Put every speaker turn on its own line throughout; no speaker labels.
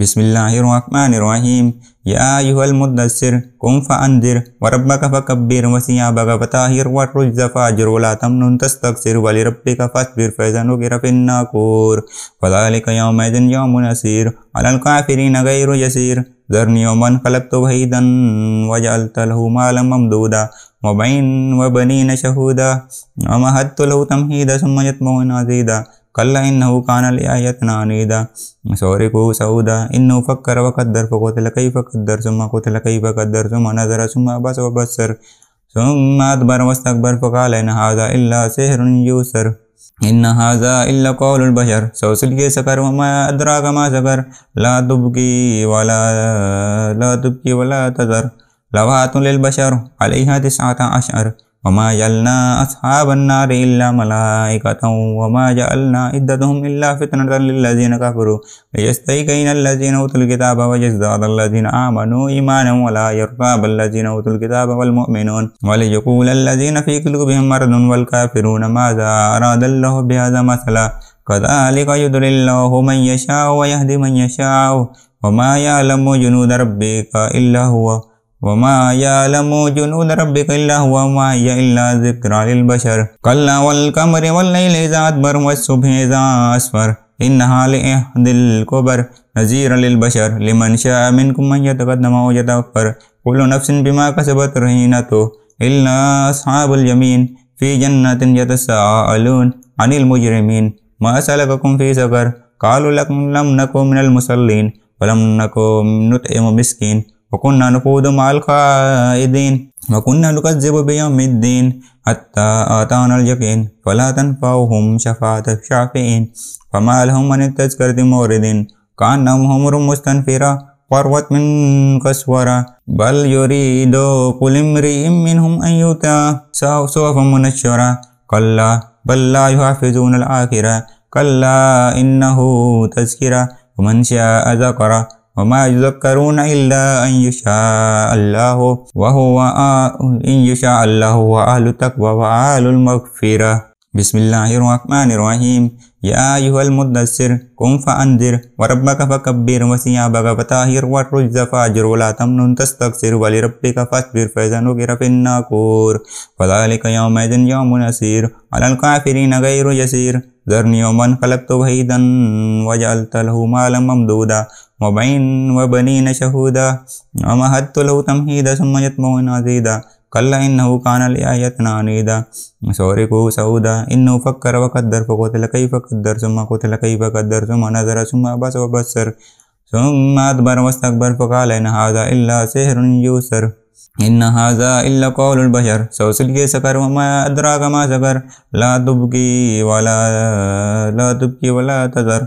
بسم الله الرحمن الرحيم يا أيها المدثر قم فأنذر وربك فكبر وثيابك فطهر والرجز فاجر ولا تمنن تستكثر ولربك فاصبر نكر في الناكور فذلك يومئذ يوم يسير على الكافرين غير يسير ذرني ومن خلقت وحيدا وجعلت له مالا ممدودا وبين وبنين شهودا ومهدت له تمهيدا ثم يطمع عزيدا كلا إنه كان لآياتنا عنيدا سورقه سودا إنه فكر وقدر فقتل كيف قدر ثم قتل كيف قدر ثم نظر ثم عبس وبصر ثم أدبر واستكبر فقال إن هذا إلا سحر يسر إن هذا إلا قول البشر سوسلك سكر وما أدراك ما سكر لا تبكي ولا لا تبكي ولا تذر لوحات للبشر عليها تسعة عشر وما جعلنا أصحاب النار إلا ملائكة وما جعلنا عدتهم إلا فتنة للذين كفروا ليستيقن الذين أوتوا الكتاب ويزداد الذين آمنوا إيمانا ولا يرتاب الذين أوتوا الكتاب والمؤمنون وليقول الذين في قلوبهم مرض والكافرون ماذا أراد الله بهذا مثلا كذلك يدل الله من يشاء ويهدي من يشاء وما يعلم جنود ربك إلا هو وما يعلم جنود ربك إلا هو وما هي إلا ذكرى للبشر كلا والقمر والليل إذا أدبر والصبح إذا أسفر إنها لإحدى الكبر نذيرا للبشر لمن شاء منكم من يتقدم أو يتأخر كل نفس بما كسبت رهينته إلا أصحاب اليمين في جنة يتساءلون عن المجرمين ما سلككم في سقر قالوا لكم لم نكن من المصلين ولم نكن نطعم مسكين وكنا نقود مع القائدين وكنا نكذب بيوم الدين حتى آتانا اليقين فلا تنفعهم شفاعة الشافعين فما لهم من التذكرة موردين كأنهم همر مستنفرة فروت من قسورة بل يريد كل امرئ منهم أن يؤتى سوف منشرة كلا بل لا يحافظون الآخرة كلا إنه تذكرة ومن شاء ذكره وما يذكرون إلا أن يشاء الله وهو إن يشاء الله هو أهل التقوى وأهل المغفرة بسم الله الرحمن الرحيم يا أيها المدثر قم فأنذر وربك فكبر وثيابك فطهر والرجز فاجر ولا تمنن تستكثر ولربك فاصبر فإذا نكر في الناقور فذلك يومئذ يوم نسير على الكافرين غير يسير ذرني ومن خلقت وحيدا وجعلت له مالا ممدودا وبعين وبنين شهودا ومهدت له تمهيدا ثم يطمع نزيدا كلا إنه كان لآياتنا عنيدا سورقه سودا إنه فكر وقدر فقتل كيف قدر ثم قتل كيف قدر ثم نظر ثم أبس وبصر ثم أدبر واستكبر فقال إن هذا إلا سحر يسر إن هذا إلا قول البشر سوسلي سكر وما أدراك ما سكر لا تبكي ولا لا تبكي ولا تذر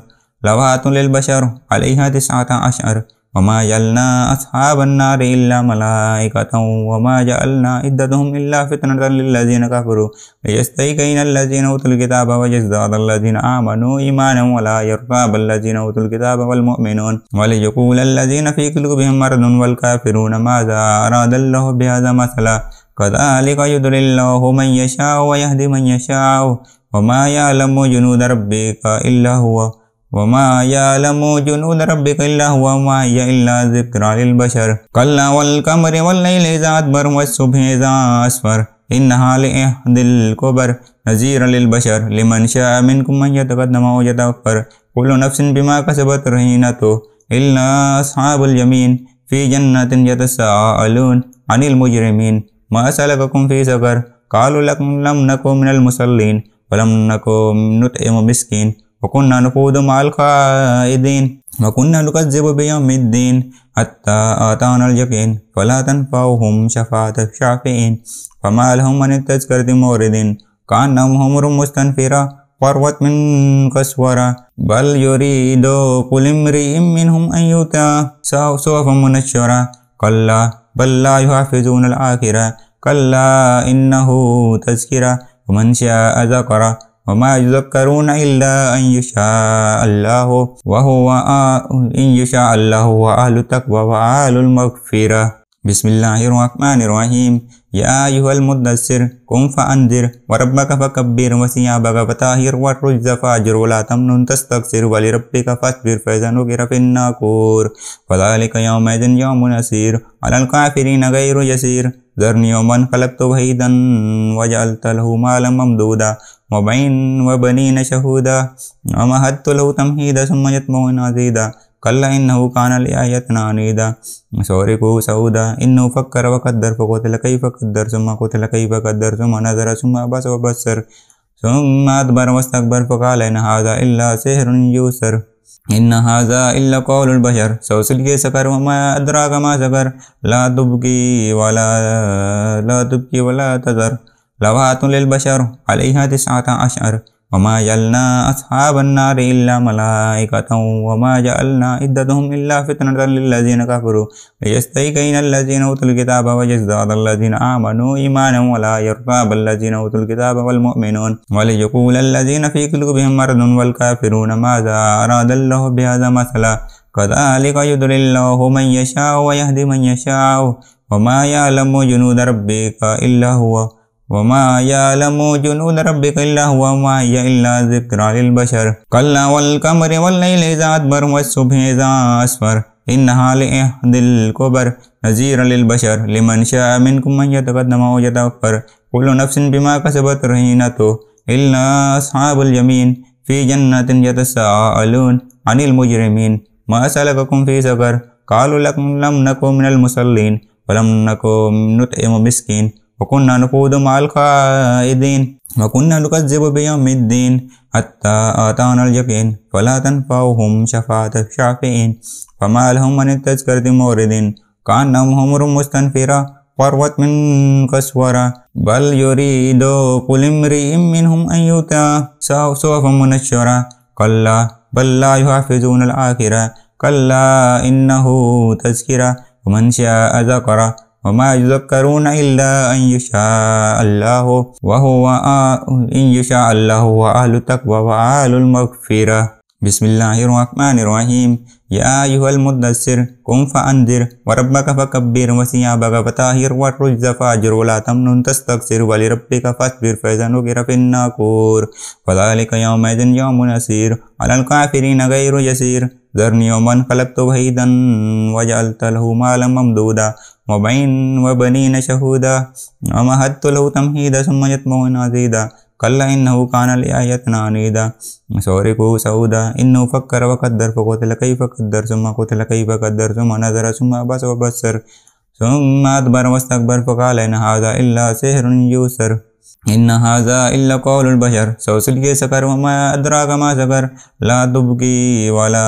لوحات للبشر عليها تسعة عشر وما جعلنا أصحاب النار إلا ملائكة وما جعلنا عدتهم إلا فتنة للذين كفروا ليستيقن الذين أوتوا الكتاب ويزداد الذين آمنوا إيمانا ولا يرتاب الذين أوتوا الكتاب والمؤمنون وليقول الذين في قلوبهم مرض والكافرون ماذا أراد الله بهذا مثلا كذلك يضل الله من يشاء ويهدي من يشاء وما يعلم جنود ربك إلا هو وما يعلم جنود ربك إلا هو وما هي إلا ذكرى للبشر كلا والقمر والليل إذا أدبر والصبح إذا أسفر إنها لإحدى الكبر نذيرا للبشر لمن شاء منكم من يتقدم أو يتأخر كل نفس بما كسبت رهينته إلا أصحاب اليمين في جنة يتساءلون عن المجرمين ما سلككم في سقر قالوا لكم لم نكن من المصلين ولم نكن نطعم مسكين وكنا نقود مع القائدين وكنا نكذب بيوم الدين حتى آتانا اليقين فلا تنفعهم شفاعة الشافعين فما لهم من التذكرة موردين كأنهم همر مستنفرة فروت من قسورة بل يريد كل امرئ منهم أن يؤتى صحفا منشرة كلا بل لا يحافظون الآخرة كلا إنه تذكرة ومن شاء ذكره وما يذكرون إلا أن يشاء الله وهو إن يشاء الله هو أهل التقوى وأهل المغفرة بسم الله الرحمن الرحيم يا أيها المدثر قم فأنذر وربك فكبر وثيابك فطهر والرجز فاجر ولا تمنن تستكثر ولربك فاصبر فإذا نكر في الناقور فذلك يومئذ يوم يسير على الكافرين غير يسير ذرني ومن خلقت وحيدا وجعلت له مالا ممدودا وبعين وبنين شهودا ومهدت له تمهيدا ثم يطمع زيدا كلا إنه كان لآياتنا عنيدا سورقه سودا إنه فكر وقدر فقتل كيف قدر ثم قتل كيف قدر ثم نظر ثم أبس وبصر ثم أدبر واستكبر فقال إن هذا إلا سحر يوسر إن هذا إلا قول البشر سوسلك سكر وما أدراك ما سكر لا تبكي ولا لا تبكي ولا تذر لوعة للبشر عليها تسعة عشر وما جعلنا أصحاب النار إلا ملائكة وما جعلنا عدتهم إلا فتنة للذين كفروا ليستيقن الذين أوتوا الكتاب ويزداد الذين آمنوا إيمانا ولا يرتاب الذين أوتوا الكتاب والمؤمنون وليقول الذين في قلوبهم مرض والكافرون ماذا أراد الله بهذا مثلا كذلك يدري الله من يشاء ويهدي من يشاء وما يعلم جنود ربك إلا هو وما يعلم جنود ربك إلا هو وما هي إلا ذكرى للبشر كلا والقمر والليل إذا أدبر والصبح إذا أسفر إنها لإحدى الكبر نذيرا للبشر لمن شاء منكم من يتقدم أو يتأخر كل نفس بما كسبت رهينته إلا أصحاب اليمين في جنة يتساءلون عن المجرمين ما سلككم في سفر قالوا لكم لم نكن من المصلين ولم نكن نطعم مسكين وكنا نقود مع القائدين وكنا نكذب بيوم الدين حتى آتانا اليقين فلا تنفعهم شفاعة الشافعين فما لهم من التذكرة موردين كأنهم همر مستنفرة فروت من قسورة بل يريد كل امرئ منهم أن يؤتى صحفا منشرة كلا بل لا يحافظون الآخرة كلا إنه تذكرة ومن شاء ذكره وما يذكرون إلا أن يشاء الله وهو إن يشاء الله هو أهل التقوى وأهل المغفرة بسم الله الرحمن الرحيم يا أيها المدثر قم فأنذر وربك فكبر وثيابك فطهر والرجز فاجر ولا تمنن تستكثر ولربك فاصبر فإذا نكر في الناكور وذلك يومئذ يوم يسير على الكافرين غير يسير ذرني ومن خلقت وحيدا وجعلت له مالا ممدودا وبعين وبنين شهودا ومهدت له تمهيدا ثم يتمونا عزيدا كلا إنه كان لآياتنا عنيدا سورقه سعودا إنه فكر وقدر فقتل كيف قدر ثم قتل كيف قدر ثم نظر ثم عبس وبصر ثم أدبر واستكبر فقال إن هذا إلا سحر يسر إن هذا إلا قول البشر سوسلي سكر وما أدراك ما سكر لا تبكي ولا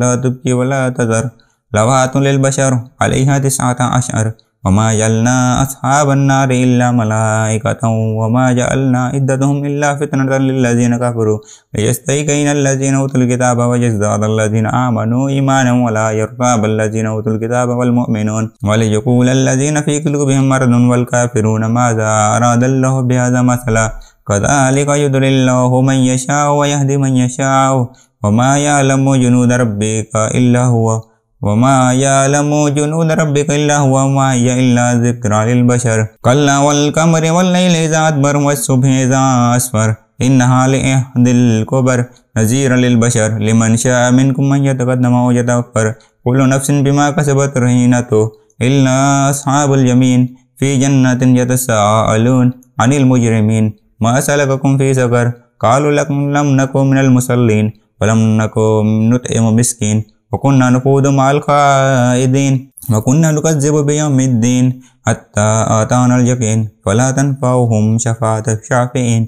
لا تبكي ولا تذر لوحات للبشر عليها تسعة عشر وما جعلنا أصحاب النار إلا ملائكة وما جعلنا عدتهم إلا فتنة للذين كفروا ليستيقن الذين أوتوا الكتاب ويزداد الذين آمنوا إيمانا ولا يرتاب الذين أوتوا الكتاب والمؤمنون وليقول الذين في قلوبهم مرض والكافرون ماذا أراد الله بهذا مثلا كذلك يدري الله من يشاء ويهدي من يشاء وما يعلم جنود ربك إلا هو وما يعلم جنود ربك إلا هو وما هي إلا ذكرى للبشر كلا والقمر والليل إذا أدبر والصبح إذا أسفر إنها لإحدى الكبر نذيرا للبشر لمن شاء منكم من يتقدم أو يتأخر كل نفس بما كسبت رهينته إلا أصحاب اليمين في جنة يتساءلون عن المجرمين ما سلككم في سقر قالوا لكم لم نكن من المصلين ولم نكن نطعم مسكين وكنا نقود مع القائدين وكنا نكذب بيوم الدين حتى آتانا اليقين فلا تنفعهم شفاعة الشافعين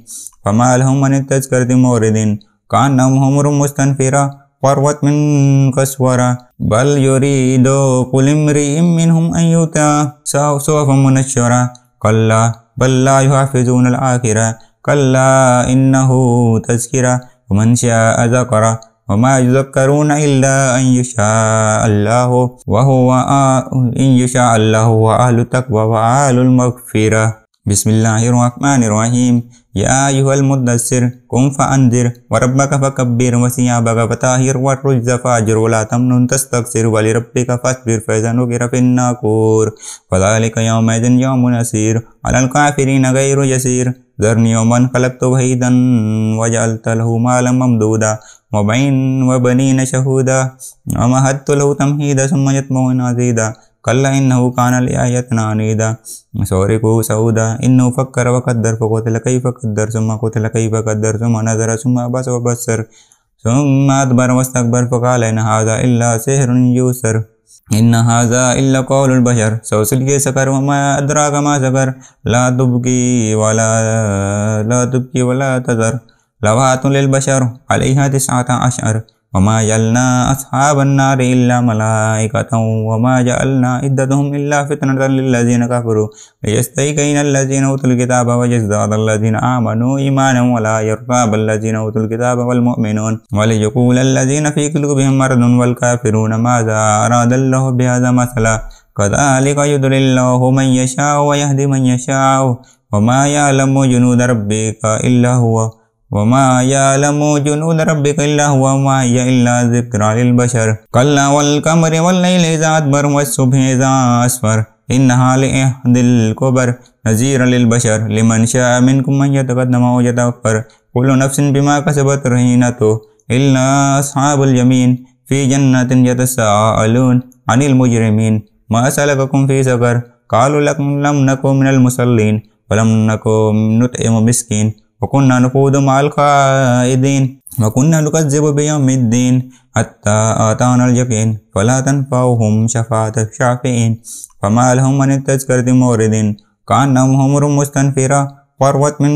فما لهم من التذكرة موردين كأنهم همر مستنفرة فروت من قسورة بل يريد كل امرئ منهم أن يؤتى سوف منشرة كلا بل لا يحافظون الآخرة كلا إنه تذكرة ومن شاء ذكره وما يذكرون إلا أن يشاء الله وهو آه- إن يشاء الله هو أهل التقوى وأهل المغفرة بسم الله الرحمن الرحيم يا أيها المدثر قم فأنذر وربك فكبر وثيابك فطهر والرجز فاجر ولا تمنن تستكثر ولربك فاصبر فإذا نكر في الناقور وذلك يومئذ يوم نسير على الكافرين غير يسير ذرني ومن خلقت وحيدا وجعلت له مالا ممدودا وبعين وبنين شهودا ومهدت له تمهيدا ثم يطمع عزيدا كلا إنه كان لآياتنا عنيدا سورقه سعودا إنه فكر وقدر فقتل كيف قدر ثم قتل كيف قدر ثم نظر ثم أبس وبصر ثم أدبر واستكبر فقال إن هذا إلا سحر يسر إن هذا إلا قول البشر سوسل کے وما أدراك ما سكر لا تبكي ولا لا تبكي ولا تذر لوحات للبشر عليها تسعة عشر وما جعلنا أصحاب النار إلا ملائكة وما جعلنا عدتهم إلا فتنة للذين كفروا ويستيقين الذين أوتوا الكتاب ويزداد الذين آمنوا إيمانا ولا يرتاب الذين أوتوا الكتاب والمؤمنون وليقول الذين في قلوبهم مرض والكافرون ماذا أراد الله بهذا مثلا كذلك يدري الله من يشاء ويهدي من يشاء وما يعلم جنود ربك إلا هو وما يعلم جنود ربك إلا هو وما هي إلا ذكرى للبشر كلا والقمر والليل إذا أدبر والصبح إذا أسفر إنها لإحدى الكبر نذيرا للبشر لمن شاء منكم من يتقدم أو يتأخر كل نفس بما كسبت رهينته إلا أصحاب اليمين في جنة يتساءلون عن المجرمين ما سلككم في سقر قالوا لكم لم نكن من المصلين ولم نكن نطعم مسكين وكنا نقود مع القائدين وكنا نكذب بيوم الدين حتى آتانا اليقين فلا تنفعهم شفاعة الشافعين فما لهم من التذكرة موردين كأنهم همر مستنفرة فروت من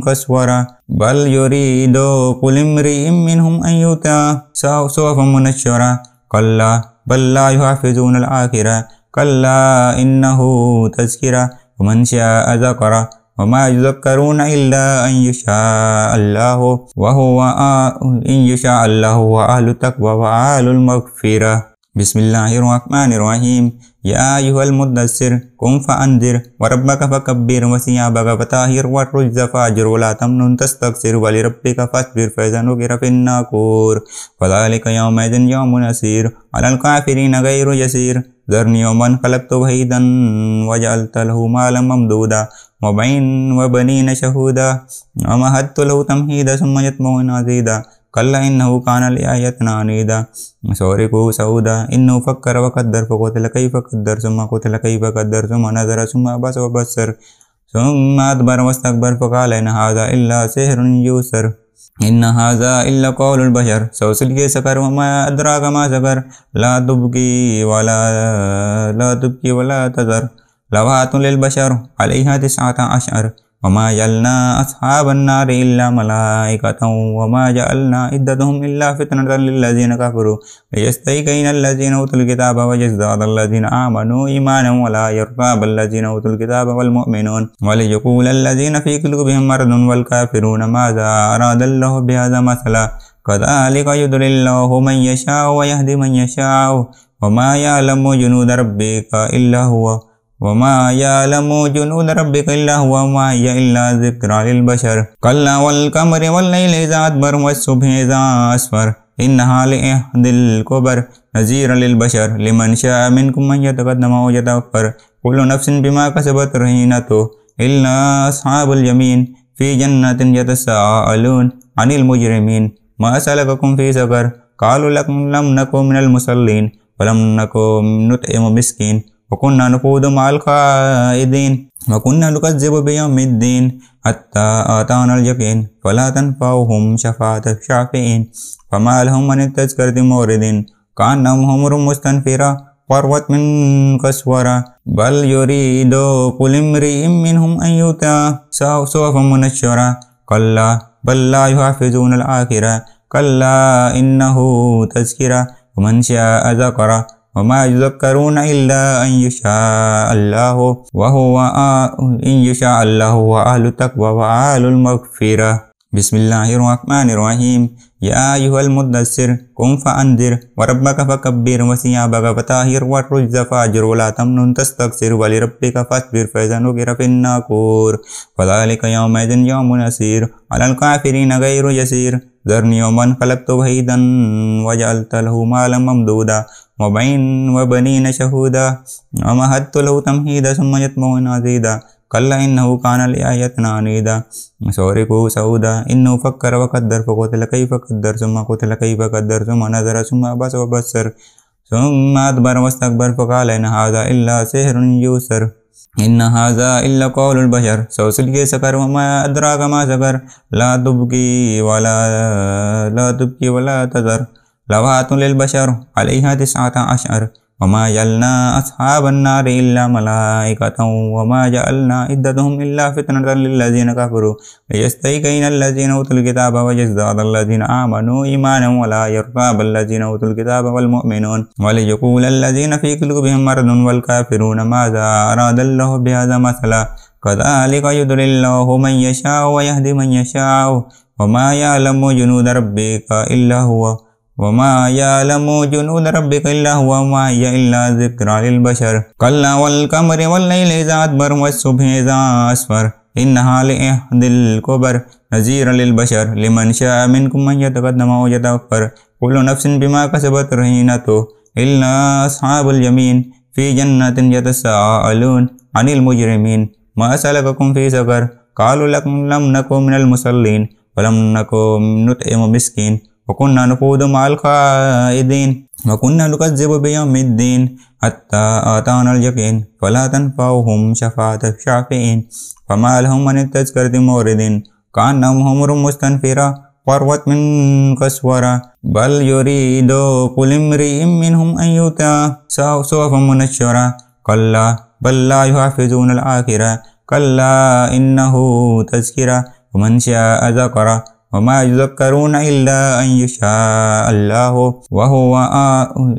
قسورة بل يريد كل امرئ منهم أن يؤتى سوف منشرة كلا بل لا يحافظون الآخرة كلا إنه تذكرة ومن شاء ذكره وما يذكرون إلا أن يشاء الله وهو إن يشاء الله هو أهل التقوى وأهل المغفرة بسم الله الرحمن الرحيم يا أيها المدثر قم فأنذر وربك فكبر وثيابك فطهر والرجز فاجر ولا تمنن تستكثر ولربك فاصبر فإذا نكر في الناقور فذلك يومئذ يوم يسير على الكافرين غير يسير ذرني ومن خلقت وحيدا وجعلت له مالا ممدودا وبين وبنين شهودا ومهدت له تمهيدا ثم يطمع نزيدا كلا إنه كان لآياتنا عنيدا سورقه سودا إنه فكر وقدر فقتل كيف قدر ثم قتل كيف قدر ثم نظر ثم عبس وبصر ثم أدبر واستكبر فقال إن هذا إلا سحر يسر إن هذا إلا قول البشر سأصلك سكر وما أدراك ما سكر لا تبكي ولا لا تبكي ولا تذر لوعة للبشر عليها تسعة عشر وما جعلنا أصحاب النار إلا ملائكة وما جعلنا عدتهم إلا فتنة للذين كفروا ليستيقن الذين أوتوا الكتاب ويزداد الذين آمنوا إيمانا ولا يرتاب الذين أوتوا الكتاب والمؤمنون وليقول الذين في قلوبهم مرض والكافرون ماذا أراد الله بهذا مثلا كذلك يضل الله من يشاء ويهدي من يشاء وما يعلم جنود ربك إلا هو وما يعلم جنود ربك إلا هو وما هي إلا ذكرى للبشر كلا والقمر والليل إذا أدبر والصبح إذا أسفر إنها لإحدى الكبر نذيرا للبشر لمن شاء منكم من يتقدم أو يتأخر كل نفس بما كسبت رهينته إلا أصحاب اليمين في جنة يتساءلون عن المجرمين ما سلككم في سكر قالوا لكم لم نكن من المصلين ولم نكن نطعم مسكين وكنا نقود مع القائدين وكنا نكذب بيوم الدين حتى آتانا اليقين فلا تنفعهم شفاعة الشافعين فما لهم من التذكرة موردين كأنهم همر مستنفرة فروت من قسورة بل يريد كل امرئ منهم أن يؤتى سوف منشرة كلا بل لا يحافظون الآخرة كلا إنه تذكرة ومن شاء ذكره وما يذكرون إلا أن يشاء الله وهو إن يشاء الله هو أهل التقوى وأهل المغفرة بسم الله الرحمن الرحيم يا أيها المدثر قم فأنذر وربك فكبر وثيابك فطهر والرجز فاجر ولا تمنن تستكثر ولربك فاصبر فإذا نكر في الناقور فذلك يومئذ يوم عسير على الكافرين غير يسير ذرني ومن خلقت وحيدا وجعلت له مالا ممدودا وبعين وبنين شهودا ومهدت له تمهيدا ثم يطمع زيدا كلا إنه كان لآياتنا عنيدا سورقه سودا إنه فكر وقدر فقتل كيف قدر ثم قتل كيف قدر ثم نظر ثم أبس وبصر ثم أدبر واستكبر فقال إن هذا إلا سحر يوسر إن هذا إلا قول البشر سوسلك سكر وما أدراك ما سكر لا تبكي ولا لا تبكي ولا تذر لواة للبشر عليها تسعة عشر وما جعلنا أصحاب النار إلا ملائكة وما جعلنا عدتهم إلا فتنة للذين كفروا ليستيقن الذين أوتوا الكتاب ويزداد الذين آمنوا إيمانا ولا يرتاب الذين أوتوا الكتاب والمؤمنون وليقول الذين في قلوبهم مرض والكافرون ماذا أراد الله بهذا مثلا كذلك يدري الله من يشاء ويهدي من يشاء وما يعلم جنود ربك إلا هو وما يعلم جنود ربك إلا هو وما هي إلا ذكرى للبشر كلا والقمر والليل إذا أدبر والصبح إذا أسفر إنها لإحدى الكبر نذيرا للبشر لمن شاء منكم من يتقدم أو يتأخر كل نفس بما كسبت رهينته إلا أصحاب اليمين في جنة يتساءلون عن المجرمين ما سلككم في سقر قالوا لكم لم نكن من المصلين ولم نكن نطعم مسكين وكنا نقود مع القائدين وكنا نكذب بيوم الدين حتى آتانا اليقين فلا تنفعهم شفاعة الشافعين فما لهم من التذكرة موردين كأنهم همر مستنفرة فروت من قسورة بل يريد كل امرئ منهم أن يؤتى سوف منشرة كلا بل لا يحافظون الآخرة كلا إنه تذكرة ومن شاء ذكره وما يذكرون إلا أن يشاء الله وهو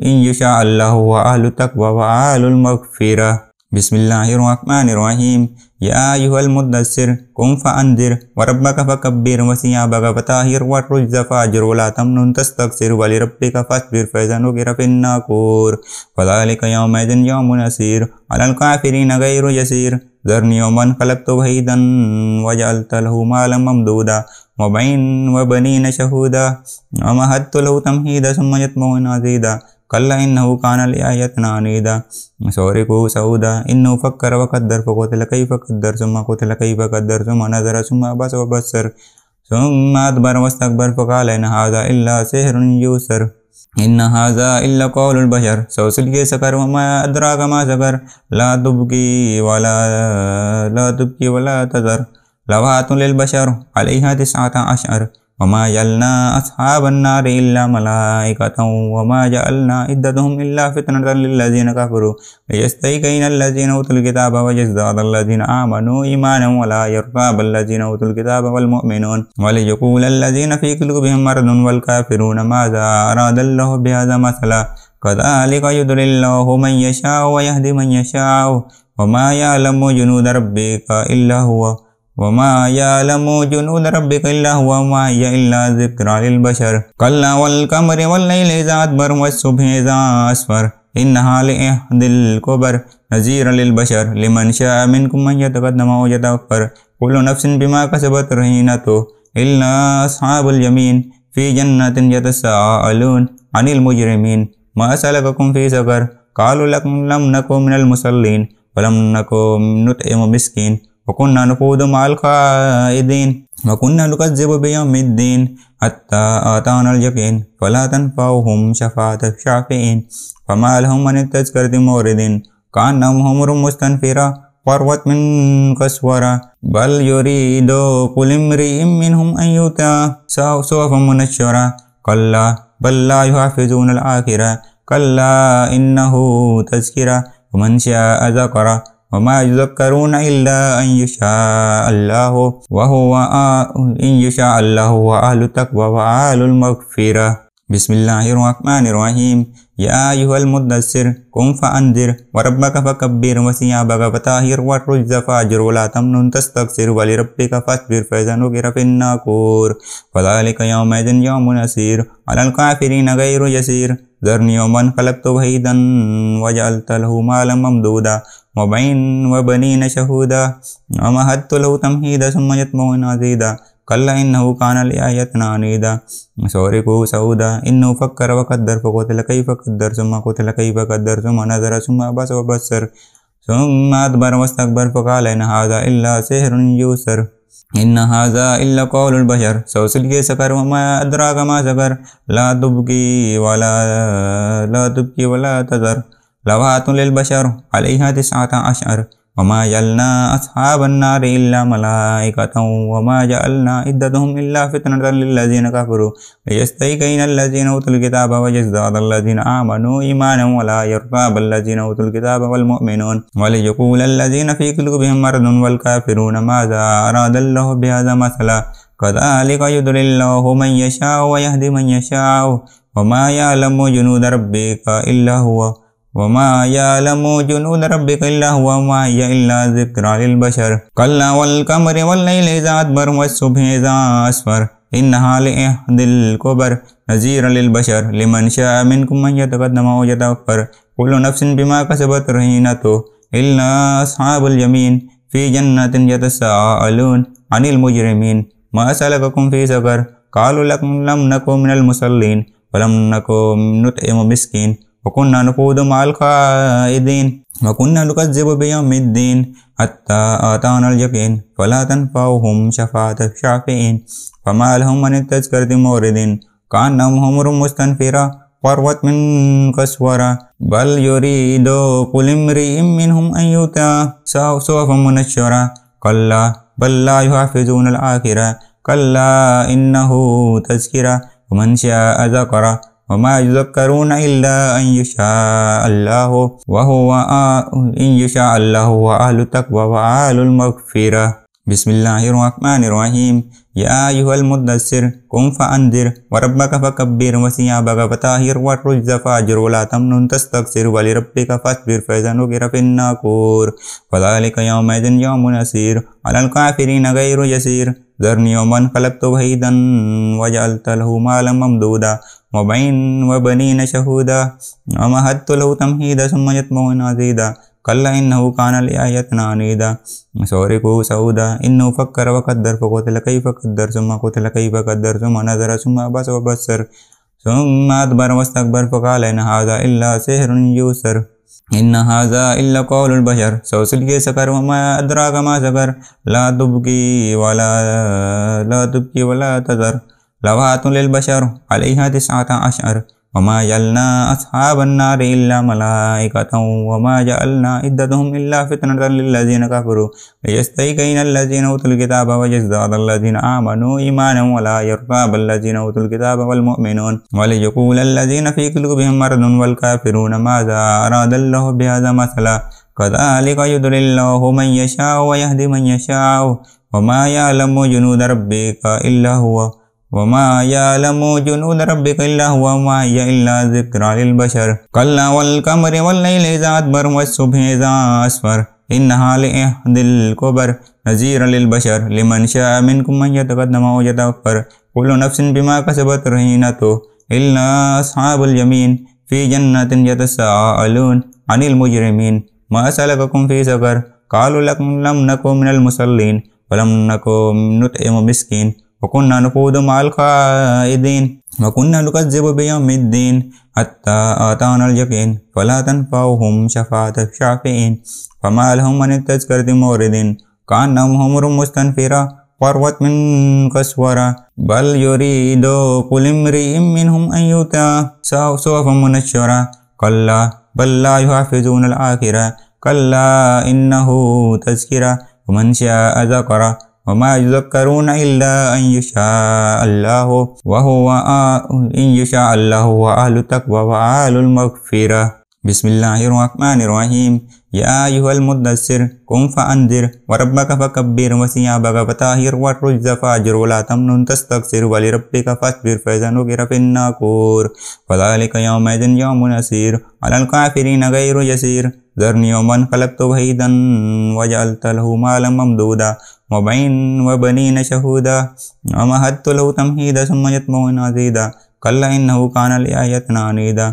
إن يشاء الله هو أهل التقوى وأهل المغفرة بسم الله الرحمن الرحيم يا أيها المدثر قم فأنذر وربك فكبر وثيابك فطهر والرجز فاجر ولا تمنن تستكثر ولربك فاصبر فإذا نكر في الناكور وذلك يومئذ يوم نسير على الكافرين غير يسير ذرني ومن خلقت وحيدا وجعلت له مالا ممدودا وبعين وبنين شهودا ومهدت له تمهيدا ثم يطمع عزيدا كلا إنه كان لآياتنا عنيدا سورقه سعودا إنه فكر وقدر فقتل كيف قدر ثم قتل كيف قدر ثم نظر ثم أبس وبصر ثم أدبر واستكبر فقال إن هذا إلا سحر يسر إن هذا إلا قول البشر سوسلي سكر وما أدراك ما سكر لا تبكي ولا لا تبكي ولا تذر لوهات للبشر عليها تسعة عشر وما جعلنا أصحاب النار إلا ملائكة وما جعلنا عدتهم إلا فتنة للذين كفروا ليستيقن الذين أوتوا الكتاب ويزداد الذين آمنوا إيمانا ولا يرتاب الذين أوتوا الكتاب والمؤمنون وليقول الذين في قلوبهم مرض والكافرون ماذا أراد الله بهذا مثلا كذلك يدري الله من يشاء ويهدي من يشاء وما يعلم جنود ربك إلا هو وما يعلم جنود ربك إلا هو وما هي إلا ذكرى للبشر كلا والقمر والليل إذا أدبر والصبح إذا أسفر إنها لإحدى الكبر نذيرا للبشر لمن شاء منكم من يتقدم أو يتأخر كل نفس بما كسبت رهينته إلا أصحاب اليمين في جنة يتساءلون عن المجرمين ما سلككم في سقر قالوا لكم لم نكن من المصلين ولم نكن نطعم مسكين وكنا نقود مع القائدين وكنا نكذب بيوم الدين حتى آتانا اليقين فلا تنفعهم شفاعة الشافعين فما لهم من التذكرة موردين كأنهم همر مستنفرة فروت من قسورة بل يريد كل امرئ منهم أن يؤتى سوف منشرة كلا بل لا يحافظون الآخرة كلا إنه تذكرة ومن شاء ذكره وما يذكرون إلا أن يشاء الله وهو آه- إن يشاء الله هو أهل التقوى وأهل المغفرة بسم الله الرحمن الرحيم يا أيها المدثر قم فأنذر وربك فكبر وثيابك فطهر والرجز فاجر ولا تمنن تستكثر ولربك فاصبر فإذا نكر في الناقور وذلك يومئذ يوم يسير على الكافرين غير يسير ذرني ومن خلقت وحيدا وجعلت له مالا ممدودا وبعين وبنين شهودا ومهدت له تمهيدا ثم يطمع عزيدا كلا إنه كان لآياتنا عنيدا سورقه سودا إنه فكر وقدر فقتل كيف قدر ثم قتل كيف قدر ثم نظر ثم أبس وبصر ثم أدبر واستكبر فقال إن هذا إلا سحر يسر إن هذا إلا قول البشر سأصلك سكر وما أدراك ما سكر لا تبكي ولا لا تبكي ولا تذر لوحات للبشر عليها تسعة عشر وما جعلنا أصحاب النار إلا ملائكة وما جعلنا عدتهم إلا فتنة للذين كفروا ليستيقن الذين أوتوا الكتاب ويزداد الذين آمنوا إيمانا ولا يرتاب الذين أوتوا الكتاب والمؤمنون وليقول الذين في قلوبهم مرض والكافرون ماذا أراد الله بهذا مثلا كذلك يدري الله من يشاء ويهدي من يشاء وما يعلم جنود ربك إلا هو وما يعلم جنود ربك إلا هو وما هي إلا ذكرى للبشر كلا والقمر والليل إذا أدبر والصبح إذا أسفر إنها لإحدى الكبر نذيرا للبشر لمن شاء منكم من يتقدم أو يتأخر كل نفس بما كسبت رهينته إلا أصحاب اليمين في جنة يتساءلون عن المجرمين ما سلككم في سقر قالوا لكم لم نكن من المصلين ولم نكن نطعم مسكين وكنا نقود مع القائدين وكنا نكذب بيوم الدين حتى آتانا اليقين فلا تنفعهم شفاعة الشافعين فما لهم من التذكرة موردين كأنهم همر مستنفرة فروت من قسورة بل يريد كل امرئ منهم أن يؤتى سوف منشرة كلا بل لا يحافظون الآخرة كلا إنه تذكرة ومن شاء ذكره وما يذكرون إلا أن يشاء الله وهو إن يشاء الله هو أهل التقوى وأهل المغفرة بسم الله الرحمن الرحيم يا أيها المدثر قم فأنذر وربك فكبر وثيابك فطهر والرجز فاجر ولا تمنن تستكثر ولربك فاصبر فإذا نكر في الناقور فذلك يومئذ يوم يسير على الكافرين غير يسير ذرني ومن خلقت وحيدا وجعلت له مالا ممدودا وبعين وبنين شهودا ومهدت له تمهيدا ثم يطمع عزيدا كلا إنه كان لآياتنا عنيدا سورقه سودا إنه فكر وقدر فقتل كيف قدر ثم قتل كيف قدر ثم نظر ثم أبس وبصر ثم أدبر واستكبر فقال إن هذا إلا سحر يسر إن هذا إلا قول البشر سوسلي سكر وما أدراك ما سكر لا تبكي ولا لا تبكي ولا تذر لواة للبشر عليها تسعة عشر وما جعلنا أصحاب النار إلا ملائكة وما جعلنا عدتهم إلا فتنة للذين كفروا ليستيقن الذين أوتوا الكتاب ويزداد الذين آمنوا إيمانا ولا يرتاب الذين أوتوا الكتاب والمؤمنون وليقول الذين في قلوبهم مرض والكافرون ماذا أراد الله بهذا مثلا كذلك يضل الله من يشاء ويهدي من يشاء وما يعلم جنود ربك إلا هو وما يعلم جنود ربك إلا هو وما هي إلا ذكرى للبشر كلا والقمر والليل إذا أدبر والصبح إذا أسفر إنها لإحدى الكبر نذيرا للبشر لمن شاء منكم من يتقدم أو يتأخر كل نفس بما كسبت رهينته إلا أصحاب اليمين في جنة يتساءلون عن المجرمين ما سلككم في سقر قالوا لكم لم نكن من المصلين ولم نكن نطعم مسكين وكنا نقود مع القائدين وكنا نكذب بيوم الدين حتى آتانا اليقين فلا تنفعهم شفاعة الشافعين فما لهم من التذكرة موردين كأنهم همر مستنفرة فروت من قسورة بل يريد كل امرئ منهم أن يؤتى صحفا منشرة كلا بل لا يحفظون الآخرة كلا إنه تذكرة ومن شاء ذكره وما يذكرون إلا أن يشاء الله وهو إن يشاء الله هو أهل التقوى وأهل المغفرة بسم الله الرحمن الرحيم يا أيها المدثر قم فأنذر وربك فكبر وثيابك فطهر والرجز فاجر ولا تمنن تستكثر ولربك فاصبر فإذا نكر في الناقور فذلك يومئذ يوم عسير على الكافرين غير يسير ذرني ومن خلقت وحيدا وجعلت له مالا ممدودا وبين وبنين شهودا ومهدت له تمهيدا ثم يطمع نزيدا كلا إنه كان لآياتنا عنيدا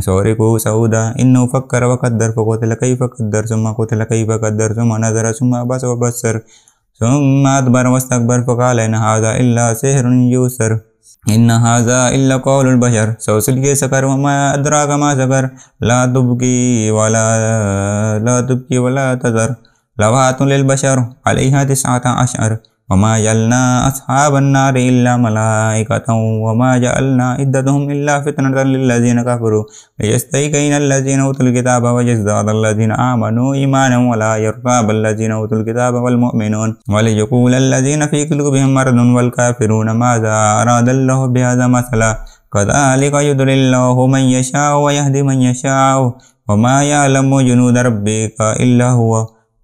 سورقه سعودا إنه فكر وقدر فقتل كيف قدر ثم قتل كيف قدر ثم نظر ثم أبس وبصر ثم أدبر واستكبر فقال إن هذا إلا سحر يسر إن هذا إلا قول البشر سوسلك سكر وما أدراك ما سكر لا تبكي ولا لا تبكي ولا تذر لوعة للبشر عليها تسعة عشر وما جعلنا أصحاب النار إلا ملائكة وما جعلنا عدتهم إلا فتنة للذين كفروا ليستيقن الذين أوتوا الكتاب ويزداد الذين آمنوا إيمانا ولا يرتاب الذين أوتوا الكتاب والمؤمنون وليقول الذين في قلوبهم مرض والكافرون ماذا أراد الله بهذا مثلا كذلك يدري الله من يشاء ويهدي من يشاء وما يعلم جنود ربك إلا هو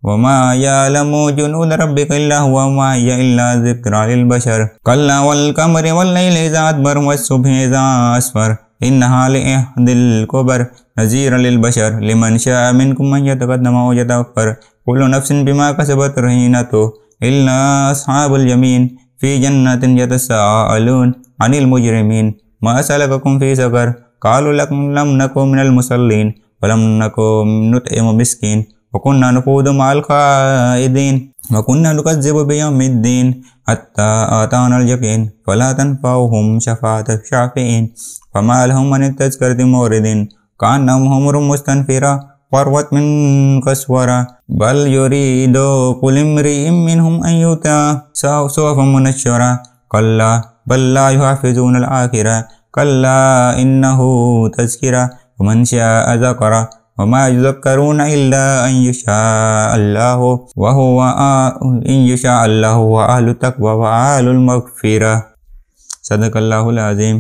وما يعلم جنود ربك إلا هو وما هي إلا ذكرى للبشر كلا والقمر والليل إذا أدبر والصبح إذا أسفر إنها لإحدى الكبر نذيرا للبشر لمن شاء منكم من يتقدم أو يتأخر كل نفس بما كسبت رهينته إلا أصحاب اليمين في جنة يتساءلون عن المجرمين ما سلككم في سقر قالوا لكم لم نكن من المصلين ولم نكن نطعم مسكين وكنا نقود مع القائدين وكنا نكذب بيوم الدين حتى آتانا اليقين فلا تنفعهم شفاعة الشافعين فما لهم من التذكرة موردين كأنهم همر مستنفرة فروت من قسورة بل يريد كل امرئ منهم أن يؤتى سوف منشرة كلا بل لا يحافظون الآخرة كلا إنه تذكرة ومن شاء ذكره وما يذكرون إلا أن يشاء الله وهو إن يشاء الله وأهل التقوى وأهل المغفرة صدق الله العظيم